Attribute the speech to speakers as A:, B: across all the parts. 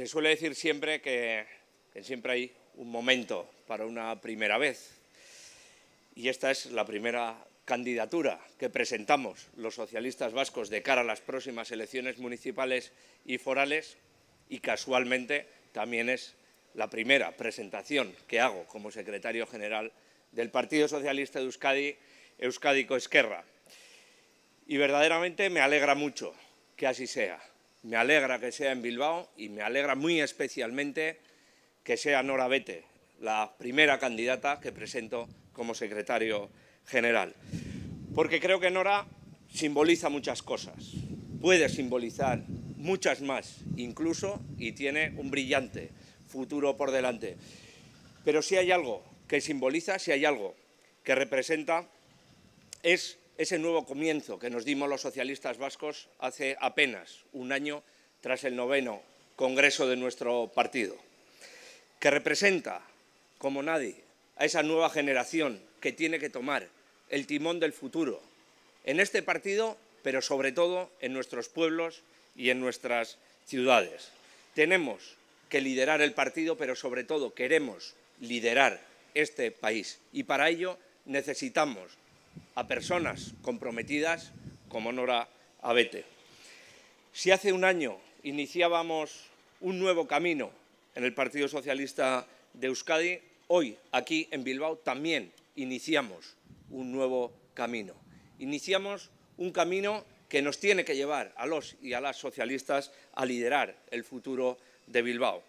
A: Se suele decir siempre que, siempre hay un momento para una primera vez y esta es la primera candidatura que presentamos los socialistas vascos de cara a las próximas elecciones municipales y forales y casualmente también es la primera presentación que hago como secretario general del Partido Socialista de Euskadi, Euskadi Esquerra. Y verdaderamente me alegra mucho que así sea. Me alegra que sea en Bilbao y me alegra muy especialmente que sea Nora Bete, la primera candidata que presento como secretario general. Porque creo que Nora simboliza muchas cosas, puede simbolizar muchas más incluso y tiene un brillante futuro por delante. Pero si hay algo que simboliza, si hay algo que representa, es ese nuevo comienzo que nos dimos los socialistas vascos hace apenas un año tras el noveno Congreso de nuestro partido, que representa, como nadie, a esa nueva generación que tiene que tomar el timón del futuro en este partido, pero sobre todo en nuestros pueblos y en nuestras ciudades. Tenemos que liderar el partido, pero sobre todo queremos liderar este país y para ello necesitamos a personas comprometidas como Nora Abete. Si hace un año iniciábamos un nuevo camino en el Partido Socialista de Euskadi, hoy aquí en Bilbao también iniciamos un nuevo camino. Iniciamos un camino que nos tiene que llevar a los y a las socialistas a liderar el futuro de Bilbao.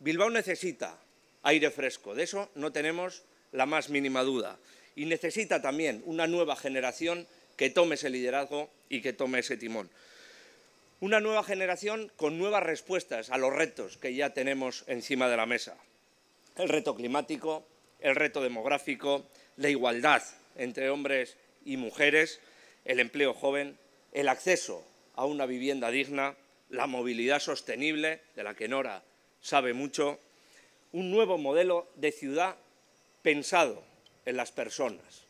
A: Bilbao necesita aire fresco, de eso no tenemos la más mínima duda y necesita también una nueva generación que tome ese liderazgo y que tome ese timón. Una nueva generación con nuevas respuestas a los retos que ya tenemos encima de la mesa. El reto climático, el reto demográfico, la igualdad entre hombres y mujeres, el empleo joven, el acceso a una vivienda digna, la movilidad sostenible, de la que Nora sabe mucho, un nuevo modelo de ciudad pensado en las personas,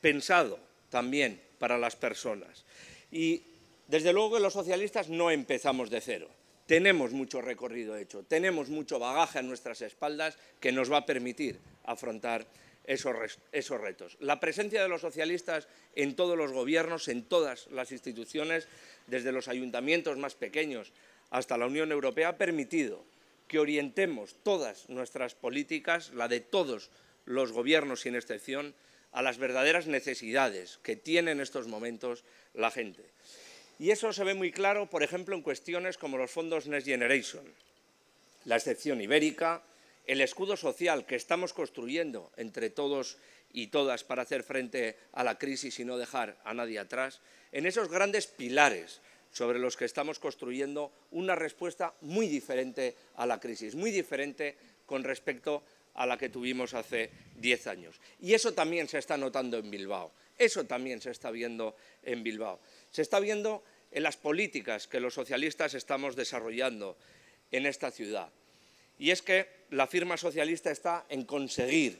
A: pensado también para las personas. Y desde luego que los socialistas no empezamos de cero. Tenemos mucho recorrido hecho, tenemos mucho bagaje a nuestras espaldas que nos va a permitir afrontar esos, esos retos. La presencia de los socialistas en todos los gobiernos, en todas las instituciones, desde los ayuntamientos más pequeños hasta la Unión Europea, ha permitido que orientemos todas nuestras políticas, la de todos los gobiernos, sin excepción, a las verdaderas necesidades que tiene en estos momentos la gente. Y eso se ve muy claro, por ejemplo, en cuestiones como los fondos Next Generation, la excepción ibérica, el escudo social que estamos construyendo entre todos y todas para hacer frente a la crisis y no dejar a nadie atrás, en esos grandes pilares sobre los que estamos construyendo una respuesta muy diferente a la crisis, muy diferente con respecto a la que tuvimos hace diez años. Y eso también se está notando en Bilbao, eso también se está viendo en Bilbao. Se está viendo en las políticas que los socialistas estamos desarrollando en esta ciudad. Y es que la firma socialista está en conseguir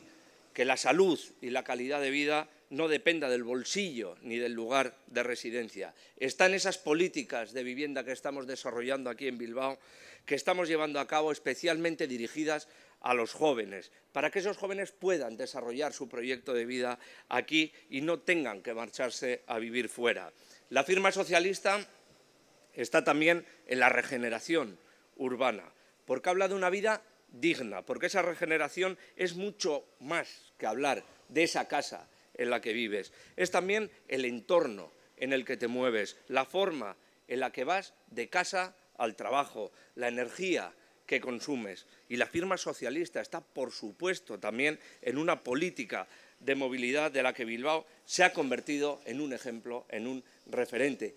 A: que la salud y la calidad de vida no dependa del bolsillo ni del lugar de residencia. Están esas políticas de vivienda que estamos desarrollando aquí en Bilbao, que estamos llevando a cabo especialmente dirigidas a los jóvenes, para que esos jóvenes puedan desarrollar su proyecto de vida aquí y no tengan que marcharse a vivir fuera. La firma socialista está también en la regeneración urbana, porque habla de una vida digna, porque esa regeneración es mucho más que hablar de esa casa en la que vives, es también el entorno en el que te mueves, la forma en la que vas de casa al trabajo, la energía que consumes. Y la firma socialista está, por supuesto, también en una política de movilidad de la que Bilbao se ha convertido en un ejemplo, en un referente,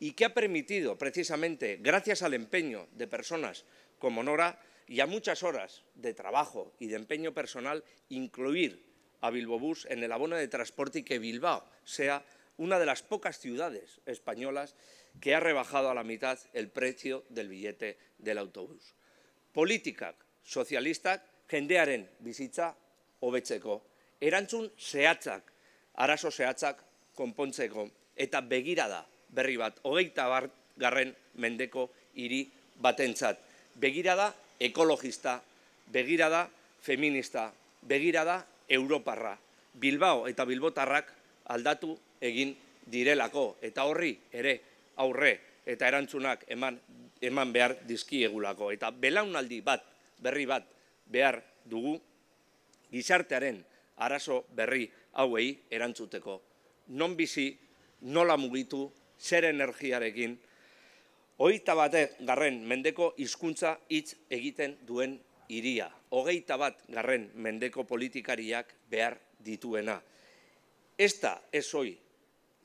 A: y que ha permitido, precisamente, gracias al empeño de personas como Nora y a muchas horas de trabajo y de empeño personal, incluir a Bus en el abono de transporte y que Bilbao sea una de las pocas ciudades españolas que ha rebajado a la mitad el precio del billete del autobús. politikak, sozialistak, jendearen bizitza hobetzeko. Erantzun zehatzak, arazo zehatzak konpontzeko. Eta begirada berri bat, hogeita bar garren mendeko iri batentzat. Begirada ekologista, begirada feminista, begirada europarra. Bilbao eta bilbotarrak aldatu egin direlako. Eta horri ere aurre eta erantzunak eman eman behar dizkiegulako. Eta belaunaldi bat, berri bat behar dugu gizartearen arazo berri hauei erantzuteko. Non bizi, nola mugitu, zer energiarekin, hogeita bate garren mendeko hizkuntza hitz egiten duen iria. Hogeita bat garren mendeko politikariak behar dituena. Ez da ez hoi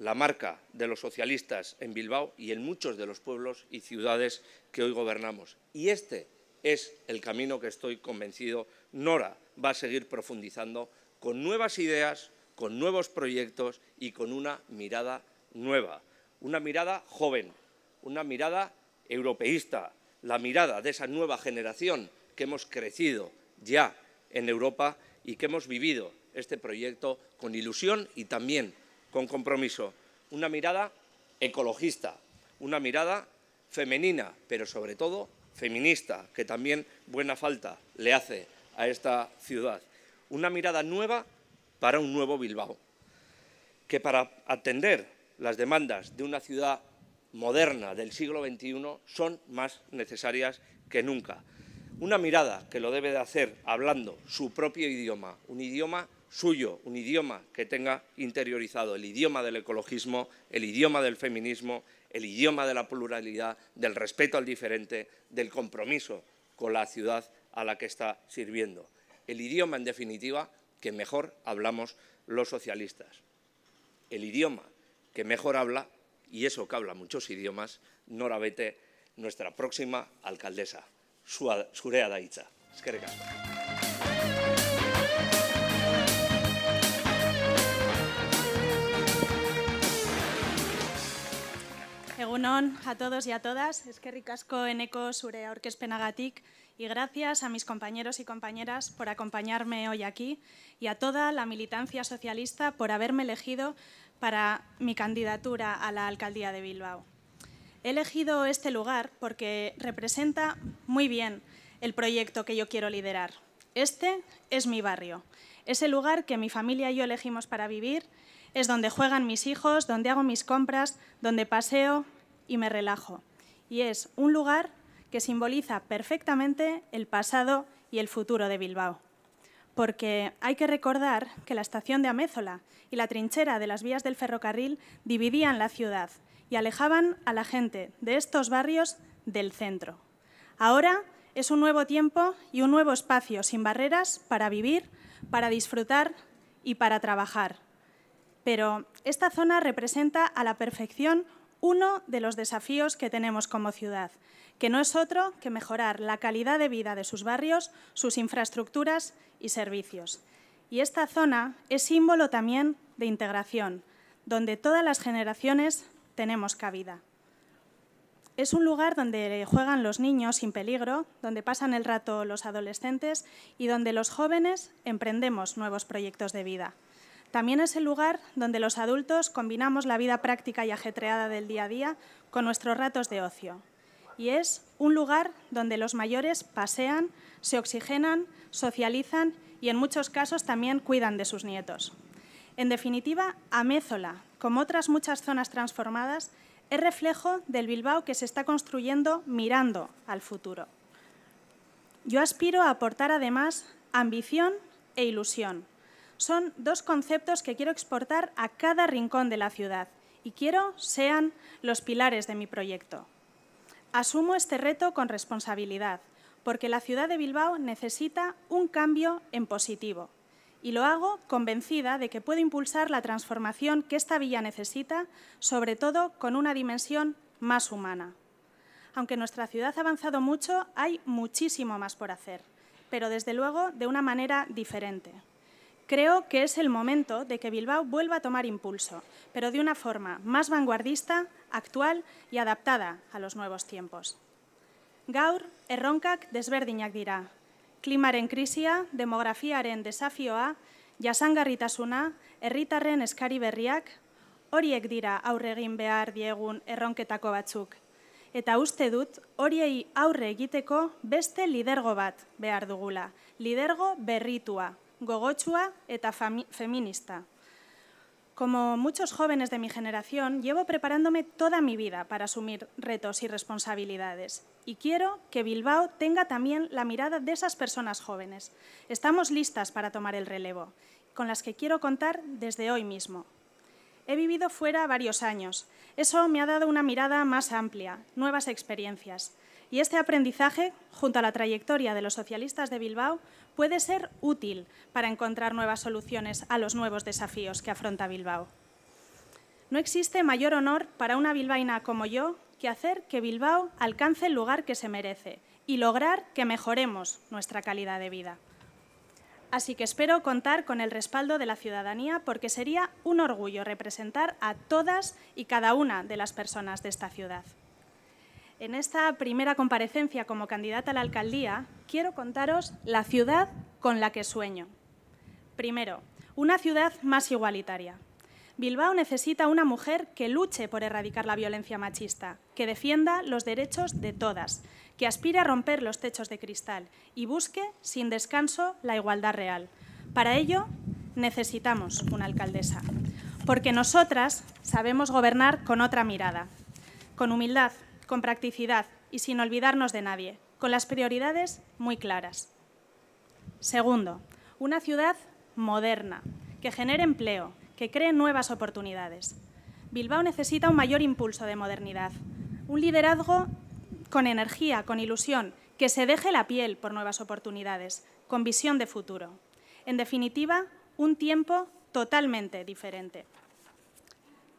A: la marca de los socialistas en Bilbao y en muchos de los pueblos y ciudades que hoy gobernamos. Y este es el camino que estoy convencido Nora va a seguir profundizando con nuevas ideas, con nuevos proyectos y con una mirada nueva, una mirada joven, una mirada europeísta, la mirada de esa nueva generación que hemos crecido ya en Europa y que hemos vivido este proyecto con ilusión y también con compromiso, una mirada ecologista, una mirada femenina, pero sobre todo feminista, que también buena falta le hace a esta ciudad. Una mirada nueva para un nuevo Bilbao, que para atender las demandas de una ciudad moderna del siglo XXI son más necesarias que nunca. Una mirada que lo debe de hacer hablando su propio idioma, un idioma suyo, un idioma que tenga interiorizado el idioma del ecologismo, el idioma del feminismo, el idioma de la pluralidad, del respeto al diferente, del compromiso con la ciudad a la que está sirviendo. El idioma, en definitiva, que mejor hablamos los socialistas. El idioma que mejor habla, y eso que habla muchos idiomas, Nora nuestra próxima alcaldesa, Surea Daicha. Es que
B: Egunon a todos y a todas. Es que ricasco en eco sure aurkezpenagatik y gracias a mis compañeros y compañeras por acompañarme hoy aquí y a toda la militancia socialista por haberme elegido para mi candidatura a la alcaldía de Bilbao. He elegido este lugar porque representa muy bien el proyecto que yo quiero liderar. Este es mi barrio, es el lugar que mi familia y yo elegimos para vivir es donde juegan mis hijos, donde hago mis compras, donde paseo, y me relajo. Y es un lugar que simboliza perfectamente el pasado y el futuro de Bilbao. Porque hay que recordar que la estación de Amézola y la trinchera de las vías del ferrocarril dividían la ciudad y alejaban a la gente de estos barrios del centro. Ahora es un nuevo tiempo y un nuevo espacio sin barreras para vivir, para disfrutar y para trabajar. Pero esta zona representa a la perfección uno de los desafíos que tenemos como ciudad, que no es otro que mejorar la calidad de vida de sus barrios, sus infraestructuras y servicios. Y esta zona es símbolo también de integración, donde todas las generaciones tenemos cabida. Es un lugar donde juegan los niños sin peligro, donde pasan el rato los adolescentes y donde los jóvenes emprendemos nuevos proyectos de vida. También es el lugar donde los adultos combinamos la vida práctica y ajetreada del día a día con nuestros ratos de ocio. Y es un lugar donde los mayores pasean, se oxigenan, socializan y en muchos casos también cuidan de sus nietos. En definitiva, Amézola, como otras muchas zonas transformadas, es reflejo del Bilbao que se está construyendo mirando al futuro. Yo aspiro a aportar además ambición e ilusión, son dos conceptos que quiero exportar a cada rincón de la ciudad y quiero sean los pilares de mi proyecto. Asumo este reto con responsabilidad, porque la ciudad de Bilbao necesita un cambio en positivo. Y lo hago convencida de que puedo impulsar la transformación que esta villa necesita, sobre todo con una dimensión más humana. Aunque nuestra ciudad ha avanzado mucho, hay muchísimo más por hacer, pero desde luego de una manera diferente. Creo que es el momento de que Bilbao vuelva a tomar impulso, pero de una forma más vanguardista, actual y adaptada a los nuevos tiempos. Gaur erronkak desberdinak dira. Klimaren krisia, demografiaren desafioa, jasangarritasuna, herritarren eskari berriak, horiek dira aurre egin behar diegun erronketako batzuk. Eta uste dut horiei aurre egiteko beste lidergo bat behar dugula, lidergo berritua. gogochua eta feminista. Como muchos jóvenes de mi generación, llevo preparándome toda mi vida para asumir retos y responsabilidades. Y quiero que Bilbao tenga también la mirada de esas personas jóvenes. Estamos listas para tomar el relevo, con las que quiero contar desde hoy mismo. He vivido fuera varios años. Eso me ha dado una mirada más amplia, nuevas experiencias. Y este aprendizaje, junto a la trayectoria de los socialistas de Bilbao, puede ser útil para encontrar nuevas soluciones a los nuevos desafíos que afronta Bilbao. No existe mayor honor para una bilbaína como yo que hacer que Bilbao alcance el lugar que se merece y lograr que mejoremos nuestra calidad de vida. Así que espero contar con el respaldo de la ciudadanía porque sería un orgullo representar a todas y cada una de las personas de esta ciudad. En esta primera comparecencia como candidata a la alcaldía, quiero contaros la ciudad con la que sueño. Primero, una ciudad más igualitaria. Bilbao necesita una mujer que luche por erradicar la violencia machista, que defienda los derechos de todas, que aspire a romper los techos de cristal y busque sin descanso la igualdad real. Para ello, necesitamos una alcaldesa, porque nosotras sabemos gobernar con otra mirada, con humildad, con practicidad y sin olvidarnos de nadie, con las prioridades muy claras. Segundo, una ciudad moderna, que genere empleo, que cree nuevas oportunidades. Bilbao necesita un mayor impulso de modernidad, un liderazgo con energía, con ilusión, que se deje la piel por nuevas oportunidades, con visión de futuro. En definitiva, un tiempo totalmente diferente.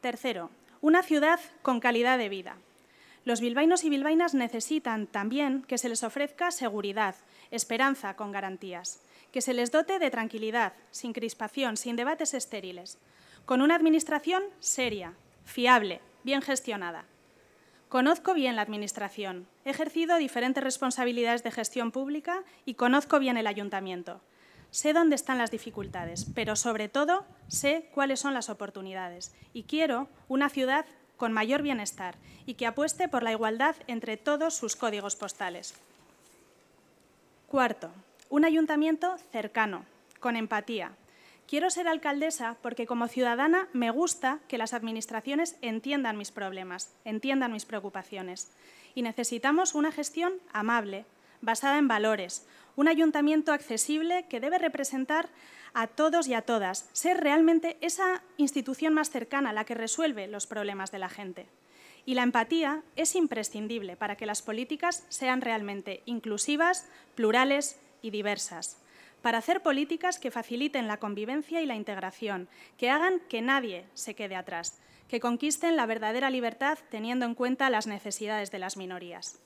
B: Tercero, una ciudad con calidad de vida, los bilbainos y bilbainas necesitan también que se les ofrezca seguridad, esperanza con garantías, que se les dote de tranquilidad, sin crispación, sin debates estériles, con una administración seria, fiable, bien gestionada. Conozco bien la Administración, he ejercido diferentes responsabilidades de gestión pública y conozco bien el ayuntamiento. Sé dónde están las dificultades, pero sobre todo sé cuáles son las oportunidades y quiero una ciudad con mayor bienestar y que apueste por la igualdad entre todos sus códigos postales. Cuarto, un ayuntamiento cercano, con empatía. Quiero ser alcaldesa porque como ciudadana me gusta que las administraciones entiendan mis problemas, entiendan mis preocupaciones. Y necesitamos una gestión amable, basada en valores, un ayuntamiento accesible que debe representar a todos y a todas, ser realmente esa institución más cercana, a la que resuelve los problemas de la gente. Y la empatía es imprescindible para que las políticas sean realmente inclusivas, plurales y diversas. Para hacer políticas que faciliten la convivencia y la integración, que hagan que nadie se quede atrás, que conquisten la verdadera libertad teniendo en cuenta las necesidades de las minorías.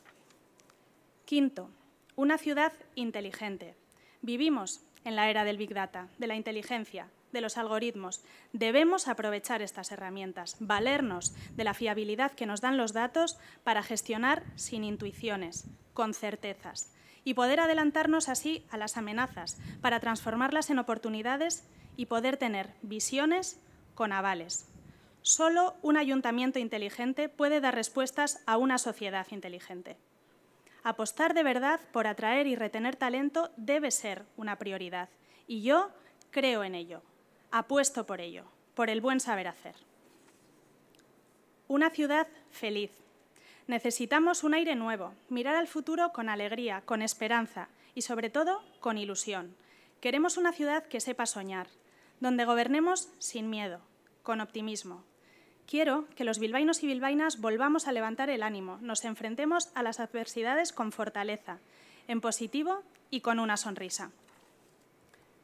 B: Quinto, una ciudad inteligente. Vivimos en la era del Big Data, de la inteligencia, de los algoritmos. Debemos aprovechar estas herramientas, valernos de la fiabilidad que nos dan los datos para gestionar sin intuiciones, con certezas, y poder adelantarnos así a las amenazas para transformarlas en oportunidades y poder tener visiones con avales. Solo un ayuntamiento inteligente puede dar respuestas a una sociedad inteligente. Apostar de verdad por atraer y retener talento debe ser una prioridad. Y yo creo en ello. Apuesto por ello, por el buen saber hacer. Una ciudad feliz. Necesitamos un aire nuevo, mirar al futuro con alegría, con esperanza y sobre todo con ilusión. Queremos una ciudad que sepa soñar, donde gobernemos sin miedo, con optimismo, Quiero que los bilbainos y bilbainas volvamos a levantar el ánimo, nos enfrentemos a las adversidades con fortaleza, en positivo y con una sonrisa.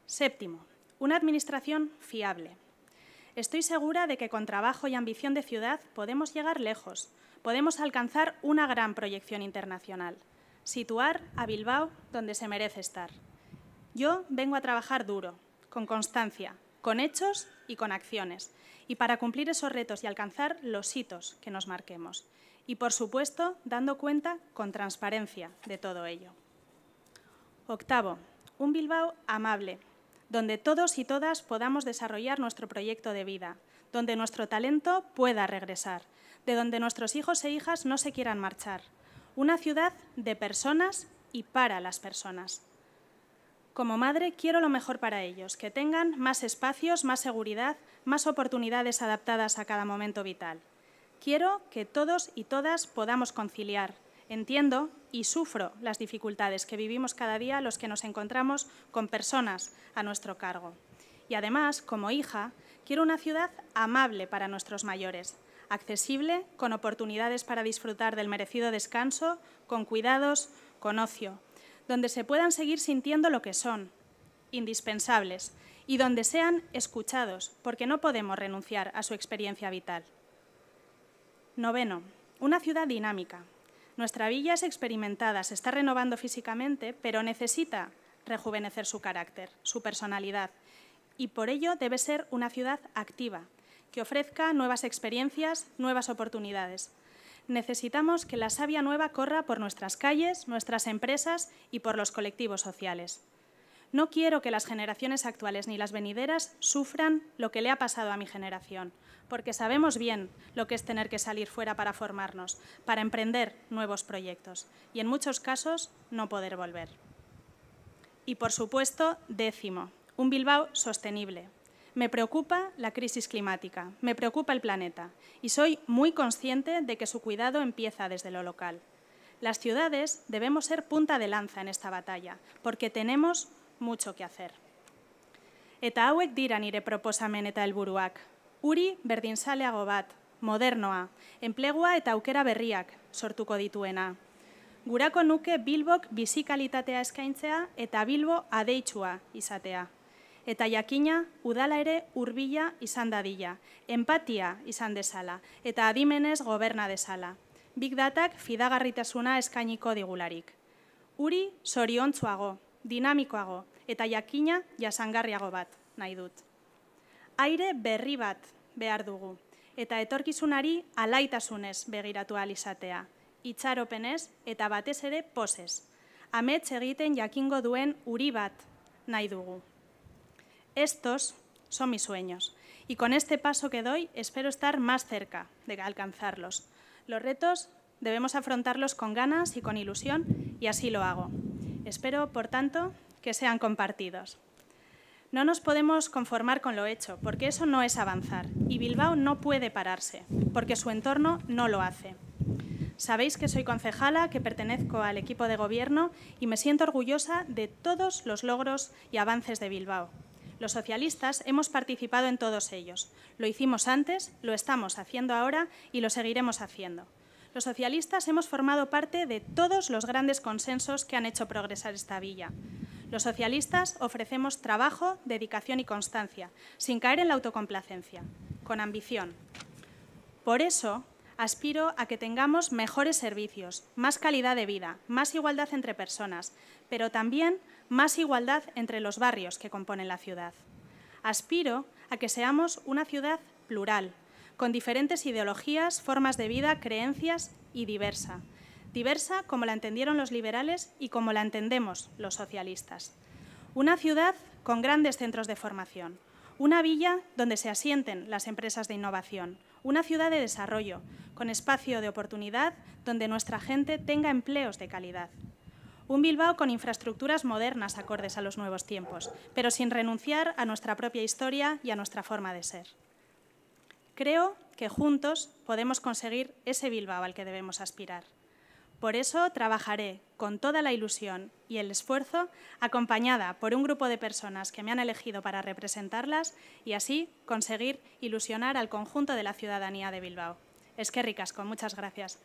B: Séptimo, una administración fiable. Estoy segura de que con trabajo y ambición de ciudad podemos llegar lejos, podemos alcanzar una gran proyección internacional, situar a Bilbao donde se merece estar. Yo vengo a trabajar duro, con constancia, con hechos y con acciones, y para cumplir esos retos y alcanzar los hitos que nos marquemos. Y, por supuesto, dando cuenta con transparencia de todo ello. Octavo, un Bilbao amable, donde todos y todas podamos desarrollar nuestro proyecto de vida, donde nuestro talento pueda regresar, de donde nuestros hijos e hijas no se quieran marchar. Una ciudad de personas y para las personas. Como madre quiero lo mejor para ellos, que tengan más espacios, más seguridad, más oportunidades adaptadas a cada momento vital. Quiero que todos y todas podamos conciliar. Entiendo y sufro las dificultades que vivimos cada día los que nos encontramos con personas a nuestro cargo. Y además, como hija, quiero una ciudad amable para nuestros mayores, accesible, con oportunidades para disfrutar del merecido descanso, con cuidados, con ocio, donde se puedan seguir sintiendo lo que son, indispensables, y donde sean escuchados, porque no podemos renunciar a su experiencia vital. Noveno, una ciudad dinámica. Nuestra villa es experimentada, se está renovando físicamente, pero necesita rejuvenecer su carácter, su personalidad, y por ello debe ser una ciudad activa, que ofrezca nuevas experiencias, nuevas oportunidades necesitamos que la savia nueva corra por nuestras calles, nuestras empresas y por los colectivos sociales. No quiero que las generaciones actuales ni las venideras sufran lo que le ha pasado a mi generación, porque sabemos bien lo que es tener que salir fuera para formarnos, para emprender nuevos proyectos y en muchos casos no poder volver. Y por supuesto, décimo, un Bilbao sostenible, Me preocupa la crisis climática, me preocupa el planeta y soy muy consciente de que su cuidado empieza desde lo local. Las ciudades debemos ser punta de lanza en esta batalla porque tenemos mucho que hacer. Eta hauek dira nire proposamen eta helburuak. Uri berdinsaleago bat, modernoa, enplegua eta aukera berriak sortuko dituena. Gurako nuke Bilbok bizikalitatea eskaintzea eta Bilbo adeitsua izatea eta jakina udala ere hurbila izan dadila, empatia izan desala eta adimenez goberna dezala. Big datak fidagarritasuna eskainiko digularik. Uri soriontsuago, dinamikoago eta jakina jasangarriago bat nahi dut. Aire berri bat behar dugu eta etorkizunari alaitasunez begiratu alizatea, itxaropenez eta batez ere poses. Amets egiten jakingo duen uri bat nahi dugu. Estos son mis sueños y con este paso que doy espero estar más cerca de alcanzarlos. Los retos debemos afrontarlos con ganas y con ilusión y así lo hago. Espero, por tanto, que sean compartidos. No nos podemos conformar con lo hecho, porque eso no es avanzar, y Bilbao no puede pararse, porque su entorno no lo hace. Sabéis que soy concejala, que pertenezco al equipo de gobierno y me siento orgullosa de todos los logros y avances de Bilbao, los socialistas hemos participado en todos ellos. Lo hicimos antes, lo estamos haciendo ahora y lo seguiremos haciendo. Los socialistas hemos formado parte de todos los grandes consensos que han hecho progresar esta villa. Los socialistas ofrecemos trabajo, dedicación y constancia, sin caer en la autocomplacencia, con ambición. Por eso, Aspiro a que tengamos mejores servicios, más calidad de vida, más igualdad entre personas, pero también más igualdad entre los barrios que componen la ciudad. Aspiro a que seamos una ciudad plural, con diferentes ideologías, formas de vida, creencias y diversa. Diversa como la entendieron los liberales y como la entendemos los socialistas. Una ciudad con grandes centros de formación, una villa donde se asienten las empresas de innovación, una ciudad de desarrollo, con espacio de oportunidad donde nuestra gente tenga empleos de calidad. Un Bilbao con infraestructuras modernas acordes a los nuevos tiempos, pero sin renunciar a nuestra propia historia y a nuestra forma de ser. Creo que juntos podemos conseguir ese Bilbao al que debemos aspirar. Por eso trabajaré con toda la ilusión y el esfuerzo, acompañada por un grupo de personas que me han elegido para representarlas y así conseguir ilusionar al conjunto de la ciudadanía de Bilbao. Es que ricas, muchas gracias.